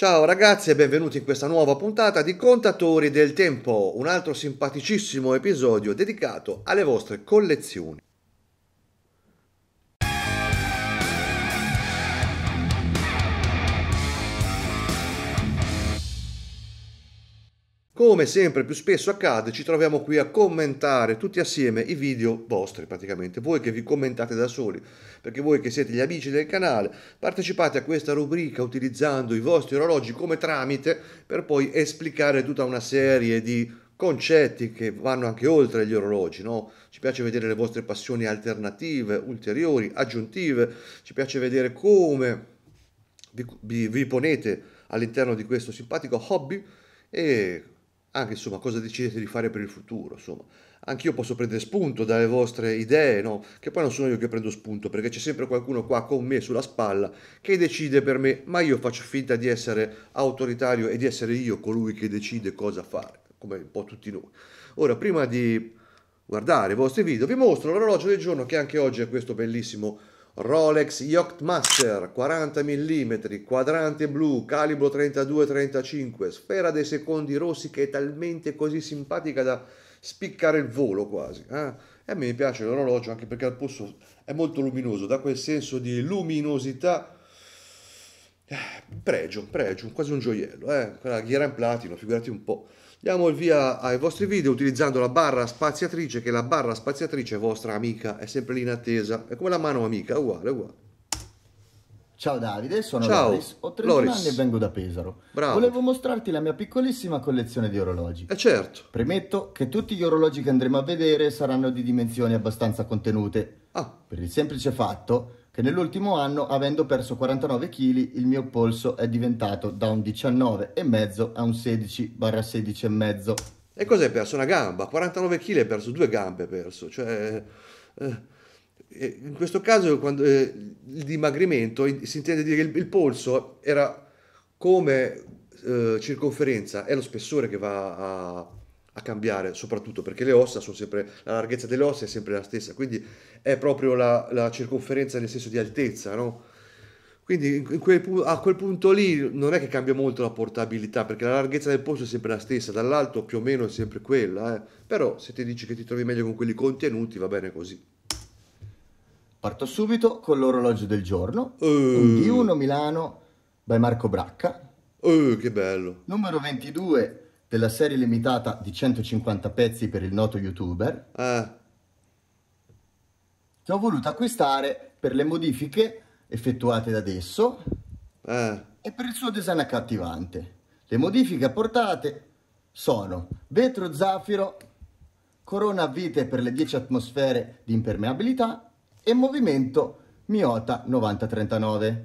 Ciao ragazzi e benvenuti in questa nuova puntata di Contatori del Tempo, un altro simpaticissimo episodio dedicato alle vostre collezioni. Come sempre più spesso accade, ci troviamo qui a commentare tutti assieme i video vostri, praticamente, voi che vi commentate da soli, perché voi che siete gli amici del canale, partecipate a questa rubrica utilizzando i vostri orologi come tramite per poi esplicare tutta una serie di concetti che vanno anche oltre gli orologi, no? Ci piace vedere le vostre passioni alternative, ulteriori, aggiuntive, ci piace vedere come vi, vi, vi ponete all'interno di questo simpatico hobby e anche insomma cosa decidete di fare per il futuro, insomma. Anch'io posso prendere spunto dalle vostre idee, no? Che poi non sono io che prendo spunto, perché c'è sempre qualcuno qua con me sulla spalla che decide per me, ma io faccio finta di essere autoritario e di essere io colui che decide cosa fare, come un po' tutti noi. Ora, prima di guardare i vostri video, vi mostro l'orologio del giorno che anche oggi è questo bellissimo Rolex Yacht Master 40 mm, quadrante blu, calibro 32-35, sfera dei secondi rossi che è talmente così simpatica da spiccare il volo quasi. Eh? E a me piace l'orologio anche perché al posto è molto luminoso, da quel senso di luminosità eh, pregio, pregio, quasi un gioiello, eh? ghiera in platino, figurati un po'. Diamo il via ai vostri video utilizzando la barra spaziatrice, che la barra spaziatrice è vostra amica, è sempre lì in attesa. È come la mano amica, uguale, uguale. Ciao Davide, sono Ciao. Loris, ho 31 Loris. anni e vengo da Pesaro. Bravo. Volevo mostrarti la mia piccolissima collezione di orologi. E eh certo. Premetto che tutti gli orologi che andremo a vedere saranno di dimensioni abbastanza contenute. Ah. Per il semplice fatto che nell'ultimo anno, avendo perso 49 kg, il mio polso è diventato da un 19,5 a un 16-16,5. E cos'hai perso? Una gamba? 49 kg hai perso, due gambe hai perso. Cioè, eh, eh in questo caso quando, eh, il dimagrimento si intende dire che il, il polso era come eh, circonferenza, è lo spessore che va a a cambiare, soprattutto perché le ossa sono sempre, la larghezza delle ossa è sempre la stessa, quindi è proprio la, la circonferenza nel senso di altezza, no? Quindi quel, a quel punto lì non è che cambia molto la portabilità, perché la larghezza del posto è sempre la stessa, dall'alto più o meno è sempre quella, eh. però se ti dici che ti trovi meglio con quelli contenuti va bene così. Parto subito con l'orologio del giorno, uh. un D1 Milano by Marco Bracca. Uh, che bello! Numero 22 della serie limitata di 150 pezzi per il noto youtuber, eh. che ho voluto acquistare per le modifiche effettuate da adesso eh. e per il suo design accattivante. Le modifiche apportate sono vetro zaffiro, corona a vite per le 10 atmosfere di impermeabilità e movimento Miota 9039.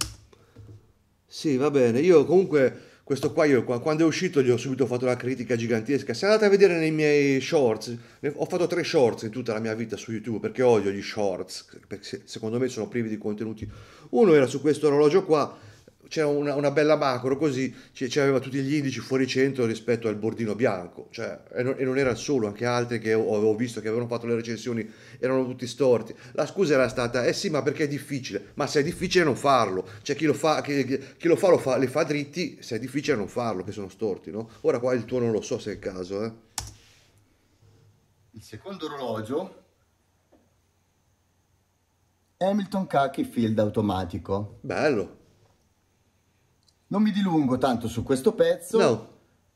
Sì, va bene. Io comunque questo qua io quando è uscito gli ho subito fatto una critica gigantesca. Se andate a vedere nei miei shorts, ho fatto tre shorts in tutta la mia vita su YouTube perché odio gli shorts, perché secondo me sono privi di contenuti. Uno era su questo orologio qua c'era una, una, bella macro così, c'aveva tutti gli indici fuori centro rispetto al bordino bianco, cioè, e, non, e non era solo, anche altri che avevo visto che avevano fatto le recensioni erano tutti storti. La scusa era stata, eh sì, ma perché è difficile, ma se è difficile non farlo, cioè chi lo fa, chi, chi lo fa, lo fa, le fa dritti, se è difficile non farlo, che sono storti, no? Ora qua il tuo non lo so se è il caso, eh. Il secondo orologio Hamilton Kaki Field automatico. Bello. Non mi dilungo tanto su questo pezzo. No.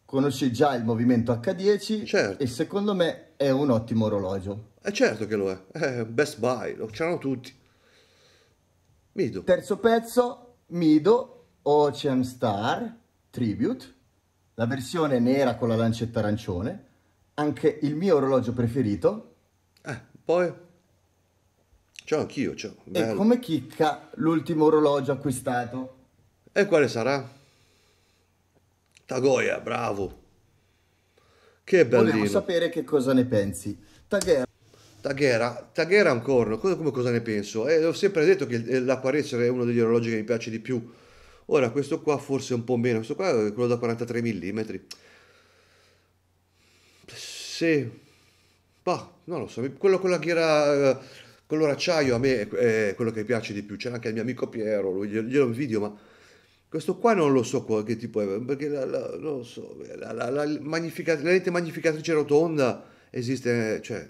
Conosci già il movimento H10 certo. e secondo me è un ottimo orologio. È eh, certo che lo è. è eh, best buy, lo c'erano tutti. Mido. Terzo pezzo, Mido Ocean Star Tribute. La versione nera con la lancetta arancione. Anche il mio orologio preferito. Eh, poi Ciao anch'io, ciao. E come chicca l'ultimo orologio acquistato? E quale sarà? Tagoia, bravo. Che bellino. Volevo sapere che cosa ne pensi. Taghera. Taghera, Taghera è cosa, come cosa ne penso? Eh, ho sempre detto che eh, l'Aquarezzer è uno degli orologi che mi piace di più. Ora, questo qua forse un po' meno, questo qua è quello da 43 mm. Sì, bah, non lo so, quello con la ghiera, eh, color acciaio a me è quello che piace di più. C'era anche il mio amico Piero, lui, glielo invidio, ma questo qua non lo so che tipo è, perché la, la, non lo so, la, la lente magnificatrice rotonda esiste, cioè,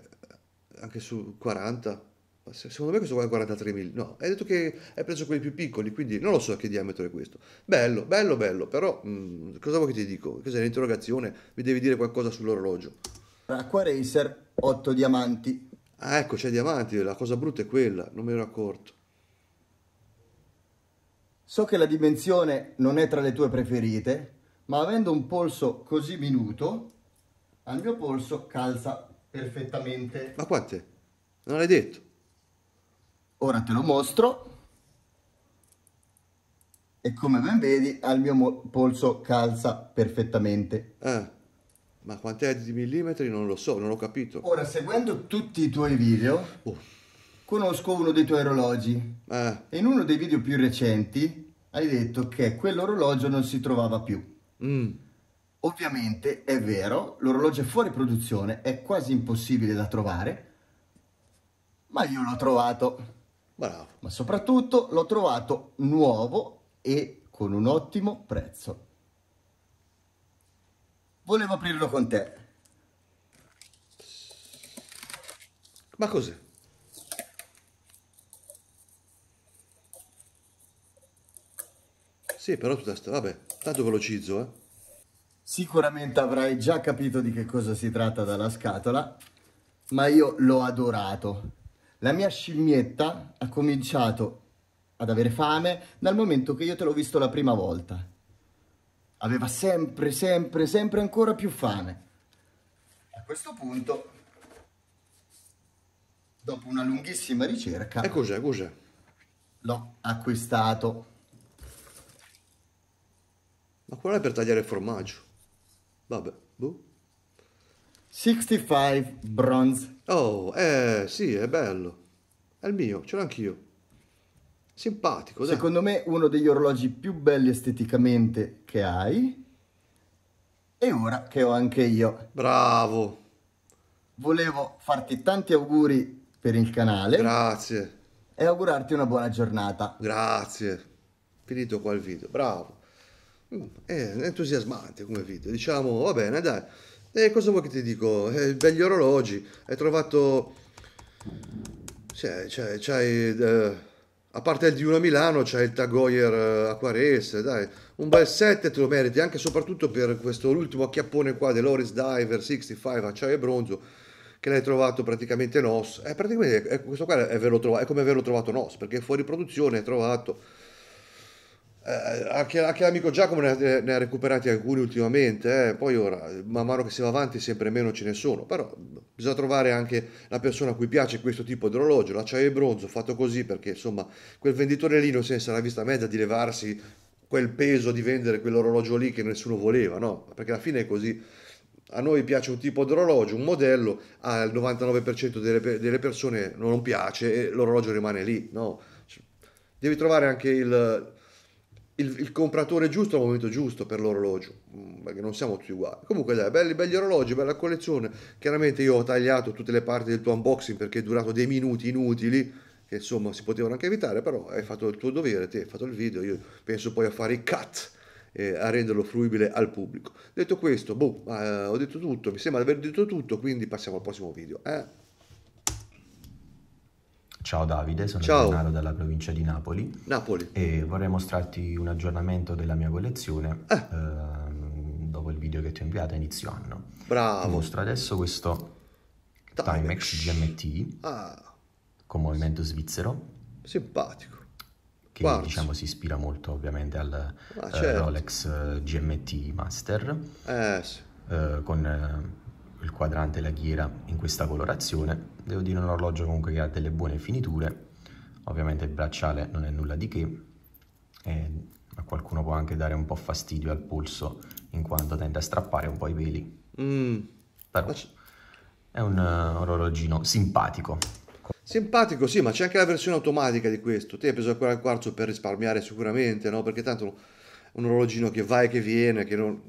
anche su 40. Secondo me questo qua è 43 mm. No, hai detto che hai preso quelli più piccoli, quindi non lo so che diametro è questo. Bello, bello, bello, però mh, mm, cosa vuoi che ti dico? Cos'è l'interrogazione? Mi devi dire qualcosa sull'orologio. Acqua Racer 8 diamanti. Ah, ecco, c'è diamanti, la cosa brutta è quella, non me ne ero accorto. So che la dimensione non è tra le tue preferite, ma avendo un polso così minuto, al mio polso calza perfettamente. Ma quante? Non l'hai detto? Ora te lo mostro. E come ben vedi, al mio polso calza perfettamente. Eh, ma quant'è di millimetri non lo so, non ho capito. Ora, seguendo tutti i tuoi video... Oh conosco uno dei tuoi orologi. Eh. E in uno dei video più recenti hai detto che quell'orologio non si trovava più. Mm. Ovviamente è vero, l'orologio è fuori produzione, è quasi impossibile da trovare, ma io l'ho trovato. Bravo. Ma soprattutto l'ho trovato nuovo e con un ottimo prezzo. Volevo aprirlo con te. Ma cos'è? Sì, però tutta sta... vabbè, tanto velocizzo, eh. Sicuramente avrai già capito di che cosa si tratta dalla scatola, ma io l'ho adorato. La mia scimmietta ha cominciato ad avere fame dal momento che io te l'ho visto la prima volta. Aveva sempre, sempre, sempre ancora più fame. A questo punto, dopo una lunghissima ricerca... E cos'è, cos'è? L'ho acquistato. Ma quello è per tagliare il formaggio. Vabbè, boh. 65 bronze. Oh, eh sì, è bello. È il mio, ce l'ho anch'io. Simpatico, dai. Secondo me uno degli orologi più belli esteticamente che hai. E ora che ho anche io. Bravo. Volevo farti tanti auguri per il canale. Grazie. E augurarti una buona giornata. Grazie. Finito qua il video. Bravo. Mm, è entusiasmante come video. Diciamo, va bene, dai. E cosa vuoi che ti dico? Eh, begli orologi, hai trovato... Cioè, c'hai... Cioè, c'hai eh, a parte il D1 a Milano, c'hai il Tag Heuer eh, Aquarese, dai. Un bel set te lo meriti, anche e soprattutto per questo ultimo acchiappone qua dell'Oris Diver 65 acciaio e bronzo che l'hai trovato praticamente NOS. Eh, praticamente eh, questo qua è, è, come averlo trovato NOS, perché è fuori produzione è trovato eh, anche, anche, l'amico Giacomo ne ha, eh, ne ha recuperati alcuni ultimamente, eh. poi ora man mano che si va avanti sempre meno ce ne sono, però bisogna trovare anche la persona a cui piace questo tipo di orologio, l'acciaio e bronzo fatto così perché insomma quel venditore lì non se ne sarà vista mezza di levarsi quel peso di vendere quell'orologio lì che nessuno voleva, no? Perché alla fine è così. A noi piace un tipo di orologio, un modello, al 99% delle, delle persone non piace e l'orologio rimane lì, no? Devi trovare anche il, il, il, compratore giusto al momento giusto per l'orologio, mm, perché non siamo tutti uguali. Comunque dai, belli, belli orologi, bella collezione. Chiaramente io ho tagliato tutte le parti del tuo unboxing perché è durato dei minuti inutili, che insomma si potevano anche evitare, però hai fatto il tuo dovere, ti hai fatto il video, io penso poi a fare i cut eh, a renderlo fruibile al pubblico. Detto questo, boh, eh, ho detto tutto, mi sembra di aver detto tutto, quindi passiamo al prossimo video. Eh? Ciao Davide, sono Ciao. Gennaro dalla provincia di Napoli. Napoli. E vorrei mostrarti un aggiornamento della mia collezione eh. ehm, dopo il video che ti ho inviato a inizio anno. Bravo. Ti mostro adesso questo Timex GMT ah. con movimento svizzero. Simpatico. Che Quarzo. diciamo si ispira molto ovviamente al ah, eh, certo. eh, Rolex GMT Master. Eh sì. Eh, con eh, il quadrante e la ghiera in questa colorazione. Devo dire un orologio comunque che ha delle buone finiture, ovviamente il bracciale non è nulla di che, a qualcuno può anche dare un po' fastidio al polso in quanto tende a strappare un po' i peli. Mm. Però è un uh, orologino simpatico. Simpatico, sì, ma c'è anche la versione automatica di questo. Te hai preso quella il quarzo per risparmiare sicuramente, no? Perché tanto un orologino che va e che viene, che non,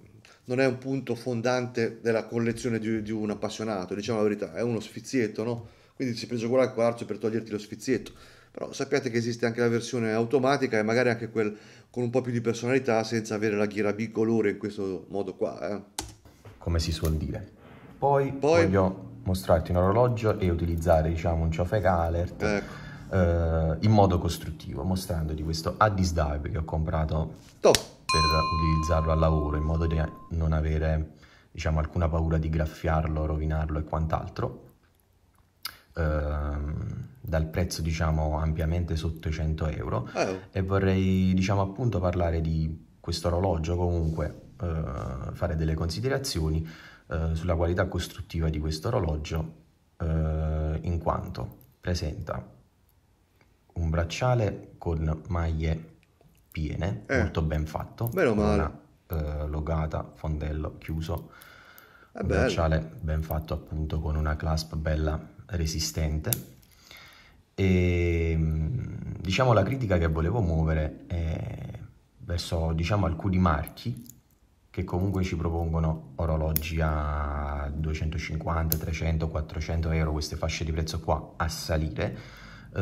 non è un punto fondante della collezione di, di un appassionato, diciamo la verità, è uno sfizietto, no? Quindi si preso quella al quarzo per toglierti lo sfizietto. Però sappiate che esiste anche la versione automatica e magari anche quel con un po' più di personalità senza avere la ghiera bicolore in questo modo qua, eh. Come si suol dire. Poi, Poi... voglio mostrarti un orologio e utilizzare, diciamo, un ciofec alert. Ecco. Eh, in modo costruttivo, mostrandoti questo Addis Dive che ho comprato Top per utilizzarlo al lavoro in modo da non avere diciamo, alcuna paura di graffiarlo, rovinarlo e quant'altro. Ehm, dal prezzo diciamo ampiamente sotto i 100 euro oh. e vorrei diciamo appunto parlare di questo orologio comunque eh, fare delle considerazioni eh, sulla qualità costruttiva di questo orologio eh, in quanto presenta un bracciale con maglie piene, eh. molto ben fatto. Meno male. Una, eh, logata, fondello chiuso. È un bello. bracciale ben fatto appunto con una clasp bella resistente. E ehm, diciamo la critica che volevo muovere è verso diciamo alcuni marchi che comunque ci propongono orologi a 250, 300, 400 euro, queste fasce di prezzo qua a salire, eh,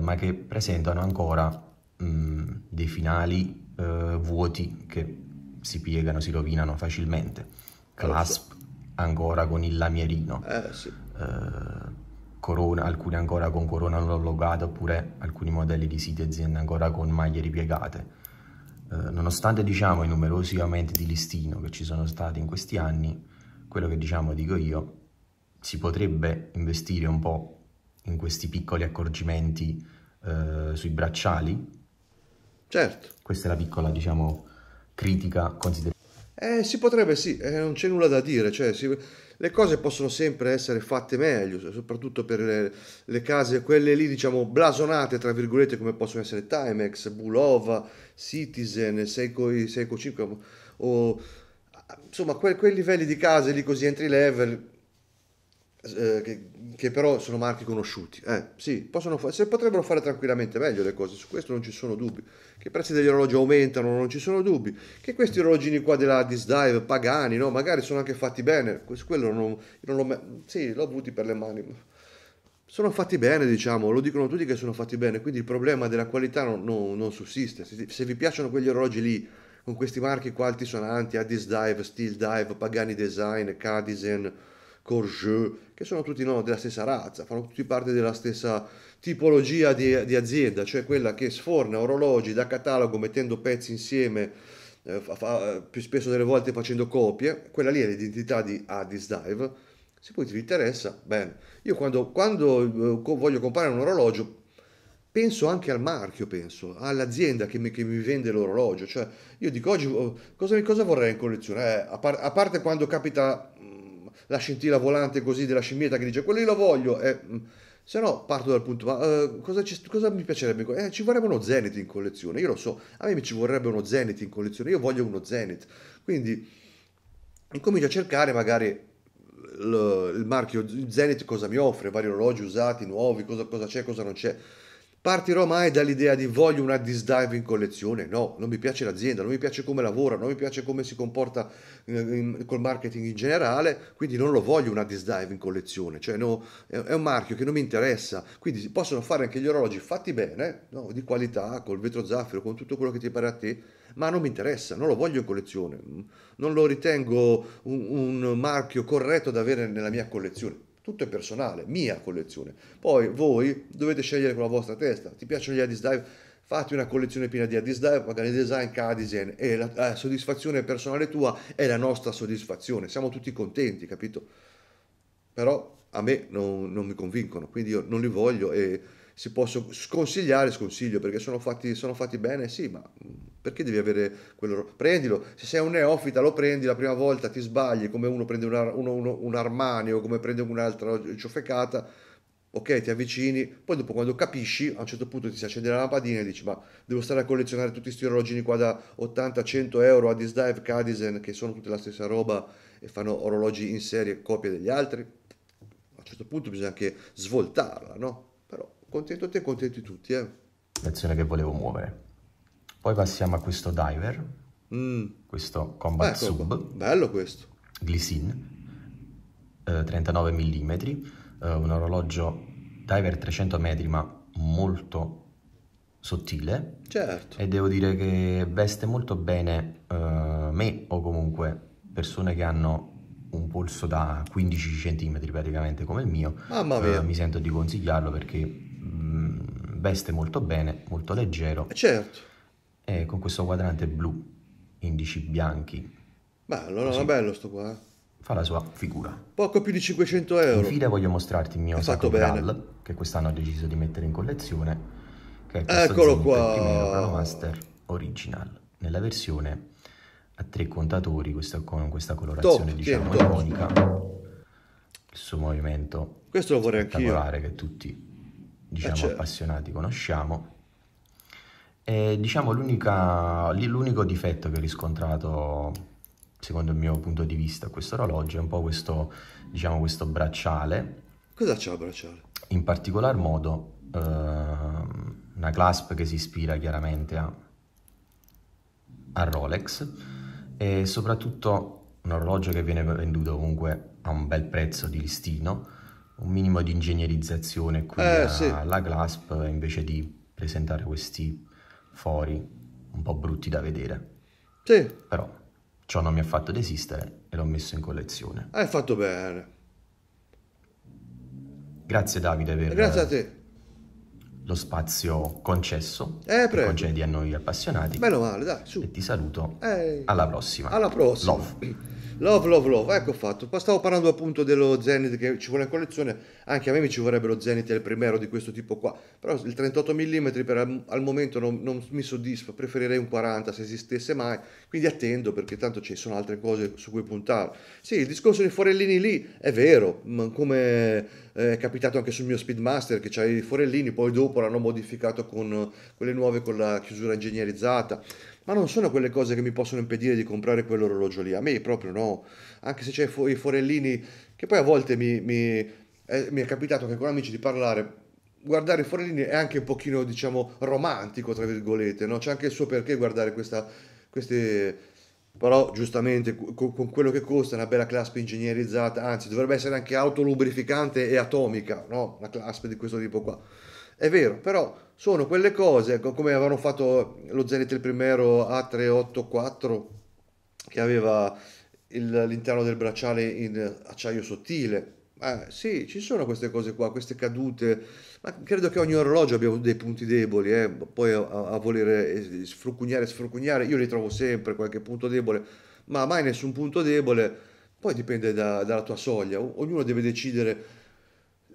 ma che presentano ancora Mm, dei finali eh, vuoti che si piegano, si rovinano facilmente. Clasp ancora con il lamierino, eh, sì. eh, corona, alcuni ancora con corona non logata oppure alcuni modelli di siti aziende ancora con maglie ripiegate. Eh, nonostante diciamo, i numerosi aumenti di listino che ci sono stati in questi anni, quello che diciamo, dico io, si potrebbe investire un po' in questi piccoli accorgimenti eh, sui bracciali Certo. Questa è la piccola, diciamo, critica considerazione. Eh, si potrebbe sì, eh, non c'è nulla da dire, cioè, si, le cose possono sempre essere fatte meglio, soprattutto per le, le, case, quelle lì diciamo blasonate, tra virgolette, come possono essere Timex, Bulova, Citizen, Seiko, Seiko 5, o insomma que, quei livelli di case lì così entry level eh, che, però sono marchi conosciuti. Eh, sì, possono se potrebbero fare tranquillamente meglio le cose, su questo non ci sono dubbi. Che i prezzi degli orologi aumentano, non ci sono dubbi. Che questi orologini qua della Disdive, pagani, no? magari sono anche fatti bene. Quello non, non l'ho, sì, l'ho avuti per le mani. Sono fatti bene, diciamo, lo dicono tutti che sono fatti bene, quindi il problema della qualità non, non, non sussiste. Se, se vi piacciono quegli orologi lì, con questi marchi qua altisonanti, Addis Dive, Steel Dive, Pagani Design, Cadizen, Corjeux, che sono tutti no, della stessa razza, fanno tutti parte della stessa tipologia di, di, azienda, cioè quella che sforna orologi da catalogo mettendo pezzi insieme, eh, fa, eh, più spesso delle volte facendo copie, quella lì è l'identità di Addis Dive. Se poi ti interessa, bene. Io quando, quando eh, voglio comprare un orologio, penso anche al marchio, penso all'azienda che mi, che mi vende l'orologio. Cioè, io dico oggi oh, cosa, cosa vorrei in collezione? Eh, a, par- a, parte quando capita mm, la scintilla volante così della scimmietta che dice quello lo voglio, eh, mm. se no parto dal punto, ma eh, cosa, ci, cosa, mi piacerebbe? Eh, ci vorrebbe uno Zenith in collezione, io lo so, a me ci vorrebbe uno Zenith in collezione, io voglio uno Zenith, quindi incomincio a cercare magari il, il marchio Zenith cosa mi offre, vari orologi usati, nuovi, cosa, cosa c'è, cosa non c'è Partirò mai dall'idea di voglio una disdive in collezione? No, non mi piace l'azienda, non mi piace come lavora, non mi piace come si comporta eh, in, col marketing in generale, quindi non lo voglio una disdive in collezione, cioè no, è, è, un marchio che non mi interessa. Quindi possono fare anche gli orologi fatti bene, no, di qualità, col vetro zaffiro, con tutto quello che ti pare a te, ma non mi interessa, non lo voglio in collezione, mm, non lo ritengo un, un marchio corretto da avere nella mia collezione tutto è personale, mia collezione. Poi voi dovete scegliere con la vostra testa, ti piacciono gli Addis Dive? Fate una collezione piena di Addis Dive, magari design, Cadizen, e la, la soddisfazione personale tua è la nostra soddisfazione, siamo tutti contenti, capito? Però a me non, non mi convincono, quindi io non li voglio e si posso sconsigliare, sconsiglio perché sono fatti, sono fatti bene, sì, ma mm, perché devi avere quello? Prendilo, se sei un neofita lo prendi la prima volta, ti sbagli come uno prende un, ar- uno, uno, un Armani o come prende un'altra ciofecata, ok, ti avvicini, poi dopo quando capisci a un certo punto ti si accende la lampadina e dici ma devo stare a collezionare tutti questi orologini qua da 80-100 euro a Disdive Cadizen che sono tutte la stessa roba e fanno orologi in serie copie degli altri, a un certo punto bisogna anche svoltarla, no? contento te, contenti tutti. Eh. L'azione che volevo muovere. Poi passiamo a questo diver, mm. questo combat ecco sub. Bello questo. Glycine, eh, 39 mm, eh, un orologio diver 300 metri ma molto sottile. Certo. E devo dire che veste molto bene eh, me o comunque persone che hanno un polso da 15 cm praticamente come il mio. Mamma eh, mia. mi sento di consigliarlo perché veste molto bene, molto leggero. Eh, certo. E con questo quadrante blu, indici bianchi. Bello, no, bello sto qua. Eh. Fa la sua figura. Poco più di 500 euro. Infine voglio mostrarti il mio sacco bene. Graal, che quest'anno ho deciso di mettere in collezione, che è Eccolo Zenith qua. Primero Master Original, nella versione a tre contatori, questa, con questa colorazione Top, diciamo sì, top. ironica, movimento Questo lo vorrei anch'io. che tutti diciamo, eh, certo. appassionati conosciamo. E, diciamo, l'unico difetto che ho riscontrato, secondo il mio punto di vista, a questo orologio è un po' questo, diciamo, questo bracciale. Cosa c'ha il bracciale? In particolar modo eh, una clasp che si ispira chiaramente a, a Rolex e soprattutto un orologio che viene venduto comunque a un bel prezzo di listino un minimo di ingegnerizzazione qui eh, sì. alla Glasp invece di presentare questi fori un po' brutti da vedere. Sì. Però ciò non mi ha fatto desistere e l'ho messo in collezione. Hai fatto bene. Grazie Davide per Grazie a te. lo spazio concesso eh, prego. che concedi a noi appassionati. Meno male, dai, su. E ti saluto. Eh. Alla prossima. Alla prossima. Love. Love, love, love, ecco fatto. Stavo parlando appunto dello Zenith che ci vuole in collezione, anche a me mi ci vorrebbe lo Zenith il primero di questo tipo qua, però il 38 mm per, al momento non, non, mi soddisfa, preferirei un 40 se esistesse mai, quindi attendo perché tanto ci sono altre cose su cui puntare. Sì, il discorso dei forellini lì è vero, ma come è capitato anche sul mio Speedmaster che c'avevi i forellini, poi dopo l'hanno modificato con quelle nuove con la chiusura ingegnerizzata, ma non sono quelle cose che mi possono impedire di comprare quell'orologio lì, a me proprio no, anche se c'è i forellini, che poi a volte mi, mi, eh, mi è capitato che con amici di parlare guardare i Forellini è anche un pochino, diciamo, romantico, tra virgolette, no? C'è anche il suo perché guardare questa, queste però giustamente con, con quello che costa una bella clasp ingegnerizzata, anzi dovrebbe essere anche autolubrificante e atomica, no? Una clasp di questo tipo qua. È vero, però sono quelle cose, come avevano fatto lo Zenith il primero A384 che aveva il, l'interno del bracciale in acciaio sottile. Eh, sì, ci sono queste cose qua, queste cadute ma credo che ogni orologio abbia dei punti deboli, eh? poi a, a voler sfrucugnare, sfrucugnare, io ritrovo sempre qualche punto debole, ma mai nessun punto debole, poi dipende da, dalla tua soglia, ognuno deve decidere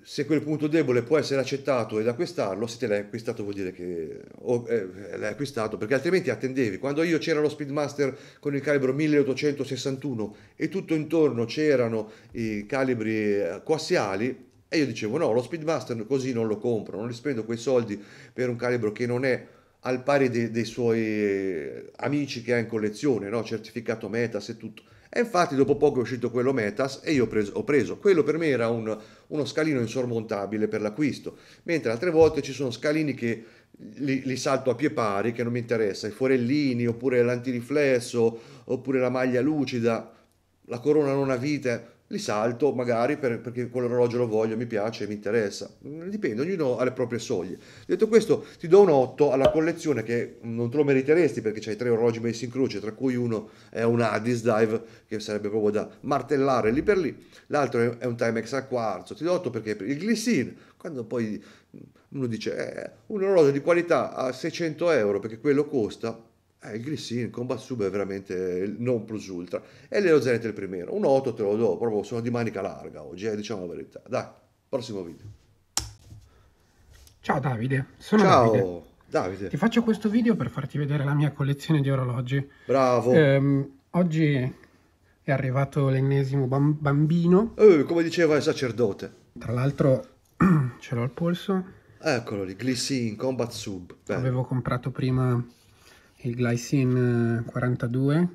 se quel punto debole può essere accettato ed acquistarlo, se te l'hai acquistato vuol dire che o, eh, l'hai acquistato, perché altrimenti attendevi. Quando io c'era lo Speedmaster con il calibro 1861 e tutto intorno c'erano i calibri coassiali, eh, e io dicevo no, lo Speedmaster così non lo compro, non li spendo quei soldi per un calibro che non è al pari de- dei suoi amici che ha in collezione, no? certificato Metas e tutto. E infatti dopo poco è uscito quello Metas e io ho preso, ho preso. quello per me era un, uno scalino insormontabile per l'acquisto, mentre altre volte ci sono scalini che li, li, salto a pie pari, che non mi interessa, i forellini, oppure l'antiriflesso, oppure la maglia lucida, la corona non ha vite, li salto magari per, perché quell'orologio lo voglio, mi piace, mi interessa. Mm, dipende, ognuno ha le proprie soglie. Detto questo, ti do un 8 alla collezione che non te lo meriteresti perché c'hai tre orologi messi in croce, tra cui uno è un Addis Dive che sarebbe proprio da martellare lì per lì, l'altro è un Timex a quarzo. Ti do 8 perché il glissin, quando poi mm, uno dice eh, un orologio di qualità a 600 euro perché quello costa, eh, il Grissini, Combat Sub è veramente non plus ultra. E l'Ero Zenit il primo. Un 8 te lo do, proprio sono di manica larga oggi, eh, diciamo la verità. Dai, prossimo video. Ciao Davide, sono Ciao. Davide. Davide. Ti faccio questo video per farti vedere la mia collezione di orologi. Bravo. Ehm, oggi è arrivato l'ennesimo bambino. Eh, come diceva il sacerdote. Tra l'altro ce l'ho al polso. Eccolo lì, Glissin Combat Sub. Bene. Avevo comprato prima il glycine 42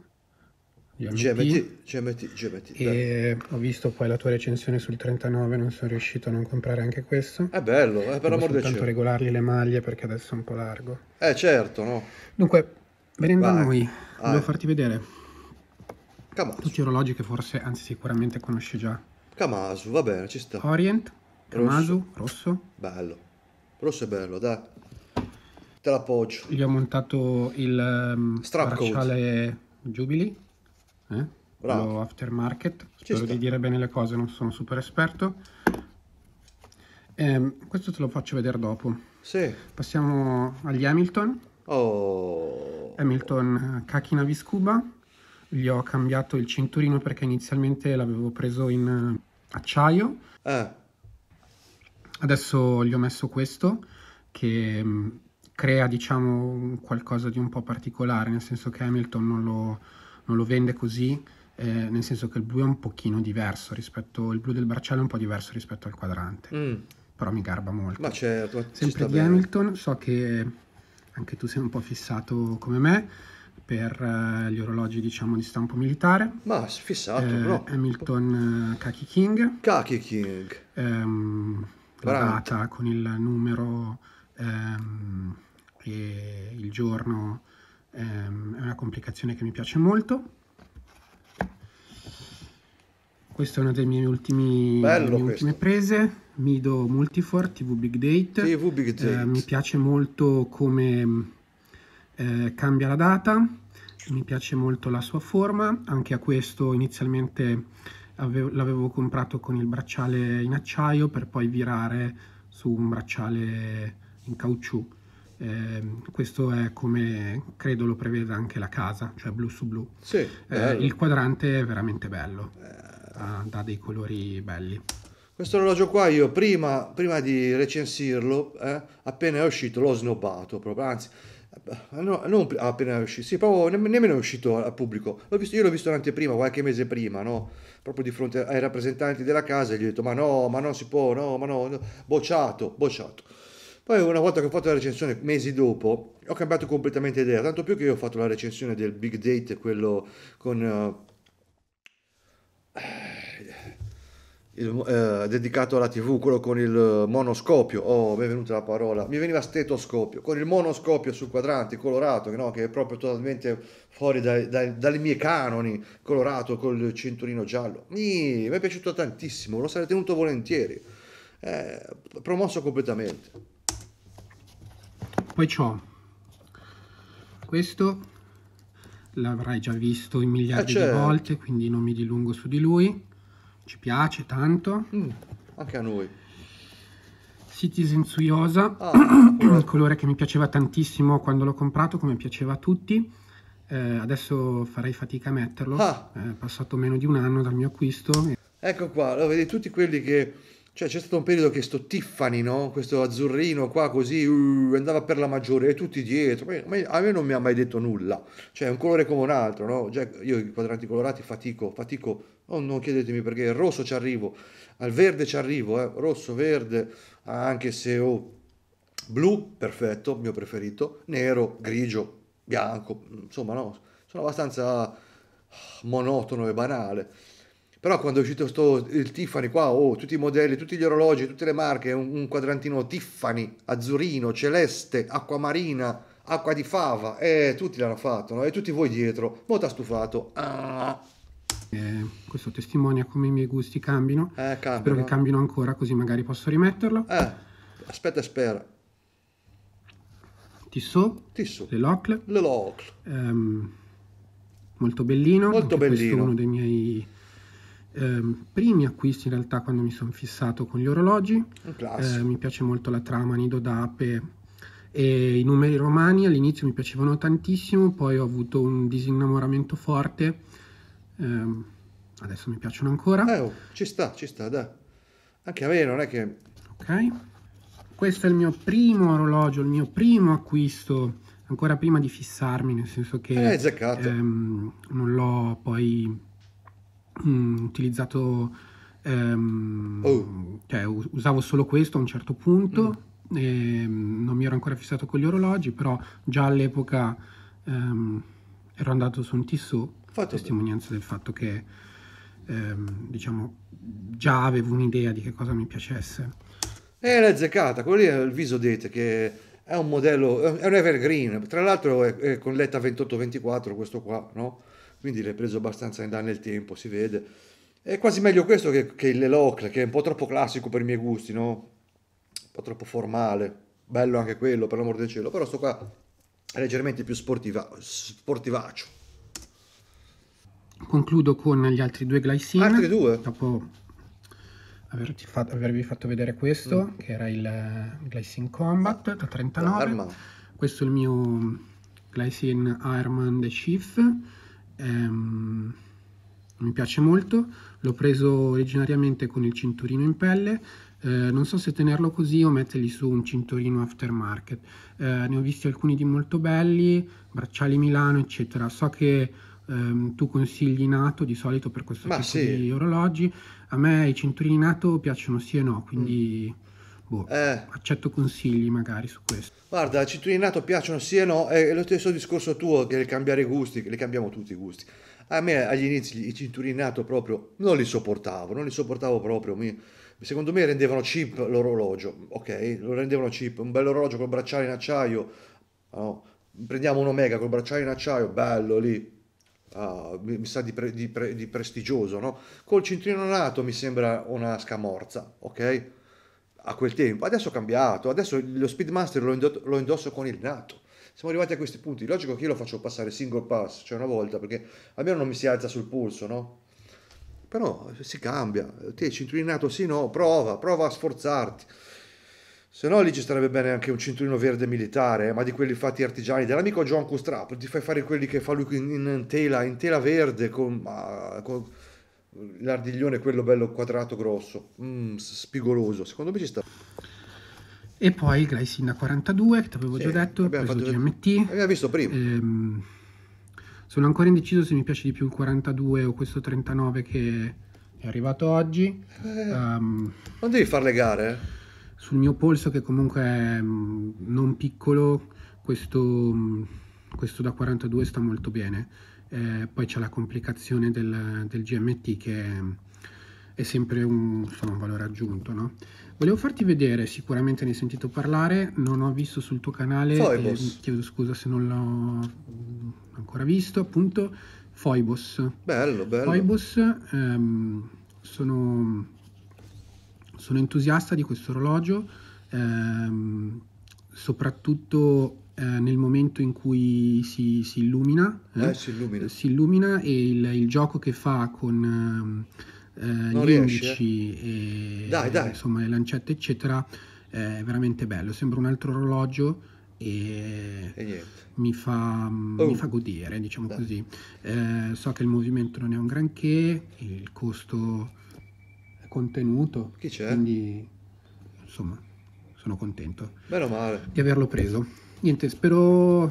GMT, GMT, GMT, GMT e dai. ho visto poi la tua recensione sul 39 non sono riuscito a non comprare anche questo è bello, è eh, per amor del cielo regolargli le maglie perché adesso è un po' largo eh certo no dunque venendo Vai. a noi Vai. devo farti vedere Camasu. tutti orologi che forse anzi sicuramente conosci già Camasu va bene ci sta Orient Camasu rosso, rosso. bello rosso è bello dai te l'appoggio. Gli ho montato il um, bracciale Jubilee, eh? Bravo. aftermarket, spero di dire bene le cose, non sono super esperto. Eh, questo te lo faccio vedere dopo. Sì. Passiamo agli Hamilton. Oh. Hamilton Kakina Viscuba. Gli ho cambiato il cinturino perché inizialmente l'avevo preso in eh, acciaio. Eh. Adesso gli ho messo questo che mm, crea diciamo qualcosa di un po' particolare, nel senso che Hamilton non lo, non lo vende così, eh, nel senso che il blu è un pochino diverso rispetto, il blu del Barcella è un po' diverso rispetto al quadrante, mm. però mi garba molto. Ma certo, Sempre di Hamilton, so che anche tu sei un po' fissato come me per uh, gli orologi diciamo di stampo militare. Ma fissato, eh, no. Hamilton uh, eh, Kaki King. Kaki King. Ehm, dorata con il numero... Ehm, e il giorno ehm, è una complicazione che mi piace molto. Questo è uno dei miei ultimi, delle ultime prese, Mido Multifor TV Big Date. TV Big eh, Date. Eh, mi piace molto come eh, cambia la data, mi piace molto la sua forma, anche a questo inizialmente l'avevo comprato con il bracciale in acciaio per poi virare su un bracciale in caucciù. Eh, questo è come credo lo preveda anche la casa, cioè blu su blu. Sì, eh, il quadrante è veramente bello, ha, dà dei colori belli. Questo orologio qua io prima, prima di recensirlo, eh, appena è uscito l'ho snobbato proprio, anzi eh, no, non appena è uscito, sì, proprio nemm- nemmeno è uscito al pubblico. L'ho visto, io l'ho visto in qualche mese prima, no? Proprio di fronte ai rappresentanti della casa e gli ho detto ma no, ma non si può, no, ma no, no. bocciato, bocciato. Poi una volta che ho fatto la recensione, mesi dopo, ho cambiato completamente idea, tanto più che io ho fatto la recensione del Big Date, quello con... Uh, il, uh, dedicato alla tv, quello con il monoscopio, oh, mi è venuta la parola, mi veniva stetoscopio, con il monoscopio sul quadrante colorato, no, che è proprio totalmente fuori dai, dai, dalle mie canoni, colorato col cinturino giallo. Mì, mi è piaciuto tantissimo, lo sarei tenuto volentieri, eh, promosso completamente. Poi ho questo, l'avrai già visto in miliardi eh, di certo. volte, quindi non mi dilungo su di lui. Ci piace tanto. Mm, anche a noi. Citizen Suyosa, ah, il colore che mi piaceva tantissimo quando l'ho comprato, come piaceva a tutti. Eh, adesso farei fatica a metterlo, ah. è passato meno di un anno dal mio acquisto. Ecco qua, lo vedi tutti quelli che cioè c'è stato un periodo che sto Tiffany, no? questo azzurrino qua così, uh, andava per la maggiore e tutti dietro. A me non mi ha mai detto nulla. Cioè è un colore come un altro, no? Già io i quadranti colorati fatico, fatico. Oh, non chiedetemi perché, il rosso ci arrivo, al verde ci arrivo, eh? rosso, verde, anche se ho oh, blu, perfetto, mio preferito, nero, grigio, bianco, insomma no, sono abbastanza ah, monotono e banale. Però quando è uscito sto, il Tiffany qua, oh, tutti i modelli, tutti gli orologi, tutte le marche, un, un quadrantino Tiffany, azzurino, celeste, acquamarina, acqua di fava, e eh, tutti l'hanno fatto, no? e tutti voi dietro, molto t'ha stufato. Ah. Eh, questo testimonia come i miei gusti cambino, eh, cambino. spero che cambino ancora così magari posso rimetterlo. Eh, aspetta e spera. Tissot, Tissot. Le Locle. Le Locle. Ehm, molto bellino. Molto bellino. Questo è uno dei miei ehm, primi acquisti in realtà quando mi sono fissato con gli orologi. Eh, mi piace molto la trama Nido d'Ape e i numeri romani all'inizio mi piacevano tantissimo, poi ho avuto un disinnamoramento forte. Ehm, adesso mi piacciono ancora. Eh, oh, ci sta, ci sta, dai. Anche a me non è che... Ok. Questo è il mio primo orologio, il mio primo acquisto ancora prima di fissarmi, nel senso che eh, ehm, non l'ho poi Mm, utilizzato, ehm, oh. cioè, usavo solo questo a un certo punto, mm. e, ehm, non mi ero ancora fissato con gli orologi, però già all'epoca ehm, ero andato su un tissot, Fatto testimonianza bene. del fatto che ehm, diciamo, già avevo un'idea di che cosa mi piacesse. E eh, l'hai zeccata quello lì è il viso date che è un modello, è un evergreen, tra l'altro è, è con letta 2824 questo qua, no? quindi l'hai preso abbastanza in là nel tempo, si vede. È quasi meglio questo che, che il Lelocle, che è un po' troppo classico per i miei gusti, no? Un po' troppo formale. Bello anche quello, per l'amor del cielo. Però sto qua è leggermente più sportiva, sportivaccio. Concludo con gli altri due glycine. Altri due? Dopo avervi fatto, avervi fatto vedere questo, mm. che era il eh, Glycine Combat da 39. Arma. Questo è il mio Glycine Ironman The Chief ehm, mi piace molto, l'ho preso originariamente con il cinturino in pelle, eh, non so se tenerlo così o metterli su un cinturino aftermarket, eh, ne ho visti alcuni di molto belli, bracciali Milano eccetera, so che ehm, tu consigli Nato di solito per questo Ma tipo sì. di orologi, a me i cinturini Nato piacciono sì e no, quindi... Mm Boh, eh. Accetto consigli magari su questo. Guarda, citrinato piacciono sì e no, è lo stesso discorso tuo che cambiare gusti, che le cambiamo tutti i gusti. A me agli inizi i cinturinato proprio non li sopportavo, non li sopportavo proprio. Mi, secondo me rendevano cheap l'orologio, ok? Lo rendevano cheap, un orologio col bracciale in acciaio, oh, prendiamo un Omega col bracciale in acciaio, bello lì, Uh, mi, mi, sa di, pre, di, pre, di prestigioso, no? Col cinturino nato mi sembra una scamorza, ok? a quel tempo. Adesso ho cambiato, adesso lo Speedmaster lo, indotto, lo indosso con il nato. Siamo arrivati a questi punti. Logico che io lo faccio passare single pass, cioè una volta, perché almeno non mi si alza sul polso, no? Però si cambia. Te cinturino nato, sì, no, prova, prova a sforzarti. Se no lì ci starebbe bene anche un cinturino verde militare, eh, ma di quelli fatti artigiani, dell'amico John Custrap, ti fai fare quelli che fa lui in, in, tela, in tela verde, con, ma, con l'ardiglione quello bello quadrato grosso, mm, spigoloso, secondo me ci sta. E poi il Glycina 42, che ti avevo sì, già detto, abbiamo preso fatto... GMT. Abbiamo visto prima. Ehm, sono ancora indeciso se mi piace di più il 42 o questo 39 che è arrivato oggi. Eh, um, non devi fare le gare? Eh. Sul mio polso, che comunque è mm, non piccolo, questo, mm, questo da 42 sta molto bene eh, poi c'è la complicazione del, del, GMT che è, è sempre un, insomma, un valore aggiunto. No? Volevo farti vedere, sicuramente ne hai sentito parlare, non ho visto sul tuo canale, Foibos. eh, chiedo scusa se non l'ho ancora visto, appunto Foibos. Bello, bello. Foibos, ehm, sono, sono, entusiasta di questo orologio, ehm, soprattutto eh, nel momento in cui si, si, illumina, eh? eh, si illumina, si illumina, e il, il gioco che fa con ehm, eh, gli indici e dai, dai. Insomma, le lancette eccetera è veramente bello, sembra un altro orologio e, e mi, fa, oh. mi, fa, godere, diciamo Beh. così. Eh, so che il movimento non è un granché, il costo è contenuto, quindi insomma sono contento Bene male. di averlo preso niente spero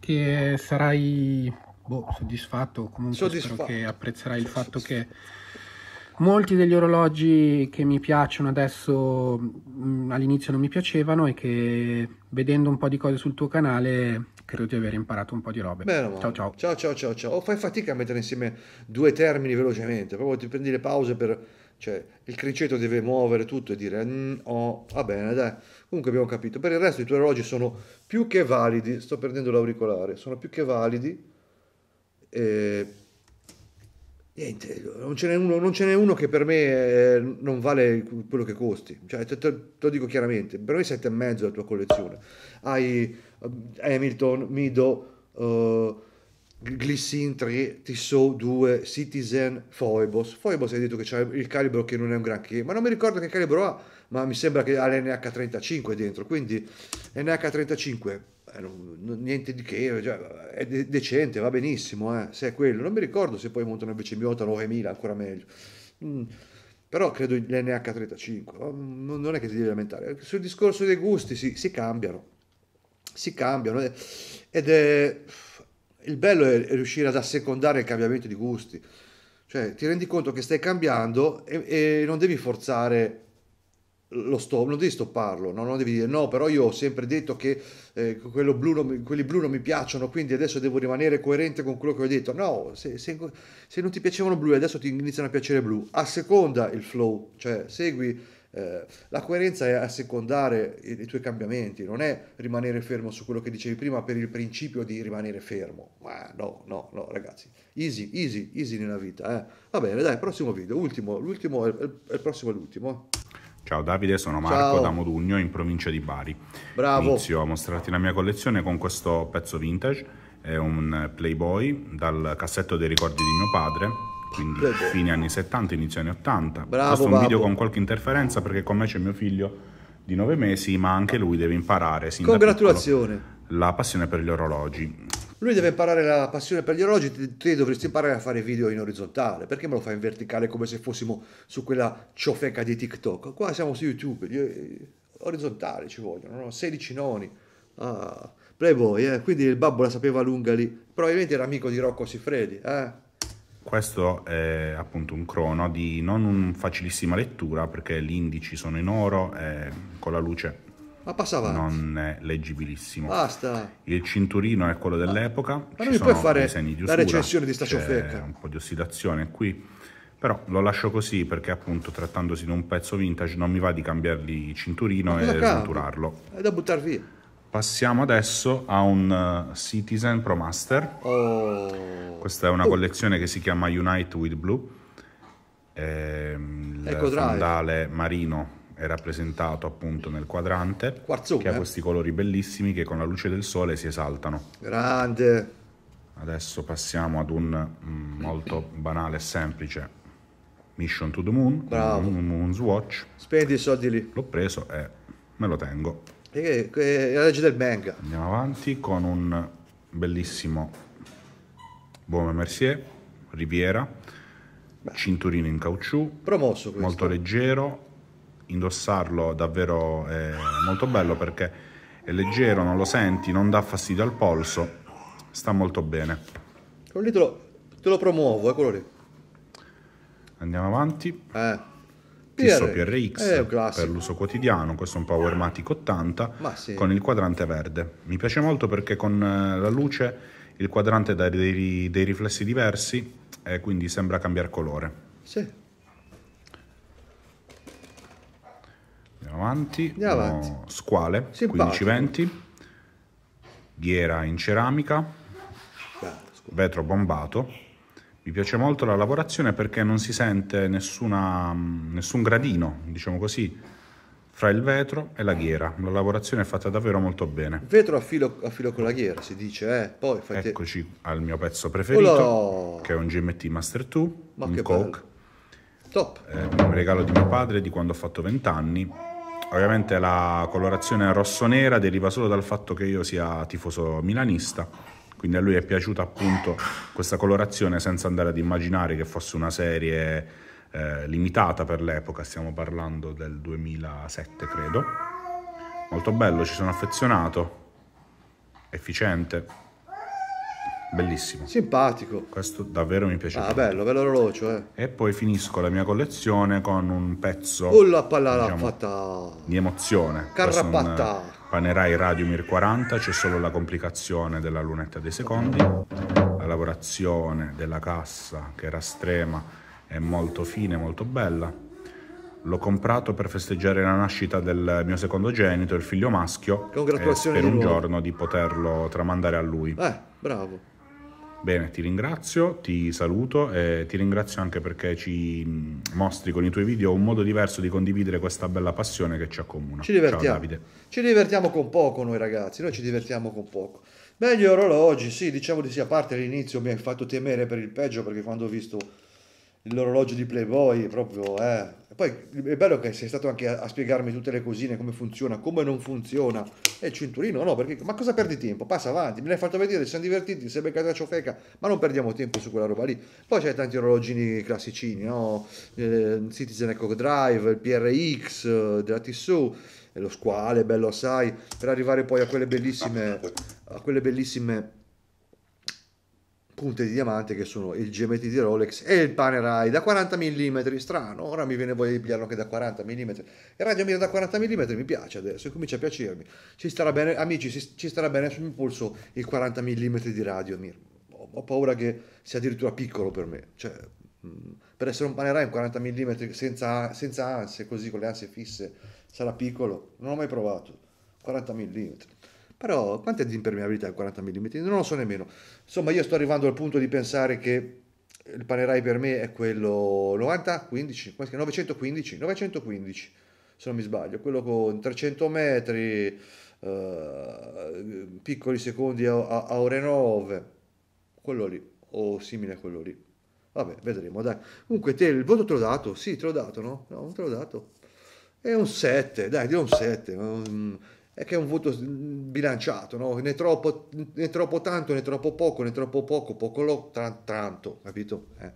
che sarai boh, soddisfatto comunque soddisfatto. spero che apprezzerai il fatto che molti degli orologi che mi piacciono adesso mm, all'inizio non mi piacevano e che vedendo un po' di cose sul tuo canale credo di aver imparato un po' di robe. Bene, ciao, ciao ciao. Ciao ciao ciao. O fai fatica a mettere insieme due termini velocemente, proprio ti prendi le pause per cioè, il criceto deve muovere tutto e dire, mm, oh, va bene, dai, comunque abbiamo capito. Per il resto i tuoi orologi sono più che validi, sto perdendo l'auricolare, sono più che validi. E... Niente, non ce, n'è uno, non ce n'è uno che per me eh, non vale quello che costi. Cioè, te, te, te lo dico chiaramente, per me 7,5 mezzo la tua collezione. Hai eh, Hamilton, Mido... Uh, Glycine 3, Tissot 2, Citizen, Foibos. Foibos hai detto che c'è il calibro che non è un granché, ma non mi ricordo che calibro ha, ma mi sembra che ha l'NH35 dentro, quindi NH35 eh, niente di che, è decente, va benissimo, eh, se è quello. Non mi ricordo se poi montano invece Miota 9000, ancora meglio. Mm, però credo l'NH35, non è che ti devi lamentare. Sul discorso dei gusti sì, si cambiano, si cambiano eh, ed è il bello è riuscire ad assecondare il cambiamento di gusti. Cioè, ti rendi conto che stai cambiando e, e non devi forzare lo stop, non devi stopparlo, no? non devi dire no, però io ho sempre detto che eh, blu non, quelli blu non mi piacciono, quindi adesso devo rimanere coerente con quello che ho detto. No, se, se, se non ti piacevano blu e adesso ti iniziano a piacere blu, a seconda il flow, cioè segui eh, la coerenza è assecondare i, i, tuoi cambiamenti, non è rimanere fermo su quello che dicevi prima per il principio di rimanere fermo. Ma no, no, no, ragazzi. Easy, easy, easy nella vita. Eh. Va bene, dai, prossimo video. Ultimo, l'ultimo, il, il prossimo è l'ultimo. Ciao Davide, sono Marco Ciao. da Modugno in provincia di Bari. Bravo. Inizio a mostrarti la mia collezione con questo pezzo vintage. È un Playboy dal cassetto dei ricordi di mio padre quindi Prego. fine anni 70, inizio anni 80. Bravo, Questo è un video con qualche interferenza perché con me c'è mio figlio di 9 mesi, ma anche lui deve imparare sin Congratulazioni. Piccolo, la passione per gli orologi. Lui deve imparare la passione per gli orologi, te dovresti imparare a fare video in orizzontale, perché me lo fai in verticale come se fossimo su quella ciofeca di TikTok? Qua siamo su YouTube, eh, orizzontali ci vogliono, no? 16 noni. Ah, playboy, eh? quindi il babbo la sapeva lunga lì, probabilmente era amico di Rocco Siffredi, eh? Questo è appunto un crono di non un facilissima lettura perché gli indici sono in oro e con la luce ma passa avanti. Non è leggibilissimo. Basta. Il cinturino è quello dell'epoca. Ma Ci non mi puoi fare usura, la recensione di Stacio Fecca. un po' di ossidazione qui. Però lo lascio così perché appunto trattandosi di un pezzo vintage non mi va di cambiargli il cinturino e sventurarlo. È da buttare via. Passiamo adesso a un eh, Citizen Pro Master. Oh. Questa è una collezione che si chiama Unite with Blue. Eh, il fondale marino è rappresentato appunto nel quadrante Quarzone. che ha eh. questi colori bellissimi che con la luce del sole si esaltano. Grande! Adesso passiamo ad un mm, molto banale e semplice Mission to the Moon, Bravo. Moon's Watch. Spendi i soldi lì. L'ho preso e me lo tengo. E è la legge del manga. Andiamo avanti con un bellissimo Bome Mercier, Riviera, Beh. cinturino in caucciù, promosso questo. molto leggero, indossarlo davvero è molto bello perché è leggero, non lo senti, non dà fastidio al polso, sta molto bene. Quello lì te lo, te lo promuovo, è eh, quello lì. Andiamo avanti. Eh. Tisso PRX per l'uso quotidiano, questo è un Powermatic 80 Ma sì. con il quadrante verde. Mi piace molto perché con eh, la luce il quadrante dà dei, dei riflessi diversi e quindi sembra cambiare colore. Sì. Andiamo avanti. Andiamo avanti. Squale 1520, ghiera in ceramica, vetro bombato mi piace molto la lavorazione perché non si sente nessuna, mm, nessun gradino, diciamo così, fra il vetro e la ghiera. La lavorazione è fatta davvero molto bene. vetro a filo, a filo con la ghiera, si dice, eh? Poi fate... Eccoci al mio pezzo preferito, Olò! che è un GMT Master 2, Ma un Coke. Top! È un regalo di mio padre di quando ho fatto 20 anni. Ovviamente la colorazione rosso-nera deriva solo dal fatto che io sia tifoso milanista quindi a lui è piaciuta appunto questa colorazione senza andare ad immaginare che fosse una serie eh, limitata per l'epoca, stiamo parlando del 2007 credo. Molto bello, ci sono affezionato, efficiente, bellissimo. Simpatico. Questo davvero mi piace. Ah, bello, bello l'orologio, eh. E poi finisco la mia collezione con un pezzo... Oh, la palla diciamo, Di emozione. Carrapatta! Panerai radio Mir 40, c'è solo la complicazione della lunetta dei secondi, la lavorazione della cassa che era strema è molto fine, molto bella. L'ho comprato per festeggiare la nascita del mio secondogenito, il figlio maschio, Congratulazioni per un giorno di poterlo tramandare a lui. Eh, bravo. Bene, ti ringrazio, ti saluto e ti ringrazio anche perché ci mm, mostri con i tuoi video un modo diverso di condividere questa bella passione che ci accomuna. Ci divertiamo. Ciao, Davide. Ci divertiamo con poco noi ragazzi, noi ci divertiamo con poco. Meglio orologi, sì, diciamo di sì, a parte l'inizio mi hai fatto temere per il peggio perché quando ho visto l'orologio di Playboy proprio, eh, poi è bello che sei stato anche a, a spiegarmi tutte le cosine, come funziona, come non funziona. E il cinturino no, perché ma cosa perdi tempo? Passa avanti, me l'hai fatto vedere, ci siamo divertiti, si è la ciofeca, ma non perdiamo tempo su quella roba lì. Poi c'è tanti orologini classicini, no? Eh, Citizen Eco Drive, il PRX eh, della Tissot, lo squale, bello assai, per arrivare poi a quelle bellissime... A quelle bellissime punte di diamante che sono il GMT di Rolex e il Panerai da 40 mm, strano, ora mi viene voglia di pigliarlo anche da 40 mm. Il radio mira da 40 mm mi piace adesso, comincia a piacermi. Ci starà bene, amici, ci starà bene sul polso il 40 mm di radio mir. Ho paura che sia addirittura piccolo per me, cioè mm, per essere un Panerai un 40 mm senza, senza ansie, così con le ansie fisse, sarà piccolo. Non l'ho mai provato. 40 mm. Però quant'è di impermeabilità il 40 mm? Non lo so nemmeno. Insomma, io sto arrivando al punto di pensare che il panerai per me è quello 90, 15, 915, 915 se non mi sbaglio, quello con 300 metri, eh, piccoli secondi a, a, a ore 9, quello lì, o simile a quello lì. Vabbè, vedremo, dai. Comunque te il voto te l'ho dato, sì, te l'ho dato, no? No, non te l'ho dato. È un 7, dai, di un 7 è che è un voto bilanciato, no? né, troppo, né troppo tanto, né troppo poco, né troppo poco, poco lo, tanto, capito? Eh,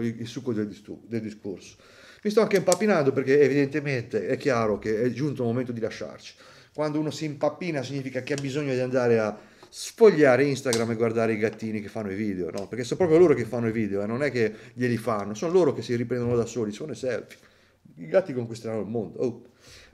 il, il succo del, del discorso. Mi sto anche impappinando perché evidentemente è chiaro che è giunto il momento di lasciarci. Quando uno si impappina significa che ha bisogno di andare a sfogliare Instagram e guardare i gattini che fanno i video, no? Perché sono proprio loro che fanno i video, eh? non è che glieli fanno, sono loro che si riprendono da soli, sono i selfie. I gatti conquisteranno il mondo. Oh.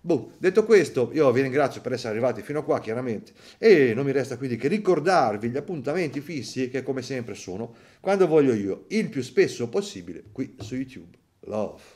Boh, detto questo, io vi ringrazio per essere arrivati fino a qua, chiaramente, e non mi resta quindi che ricordarvi gli appuntamenti fissi che come sempre sono, quando voglio io, il più spesso possibile, qui su YouTube. Love.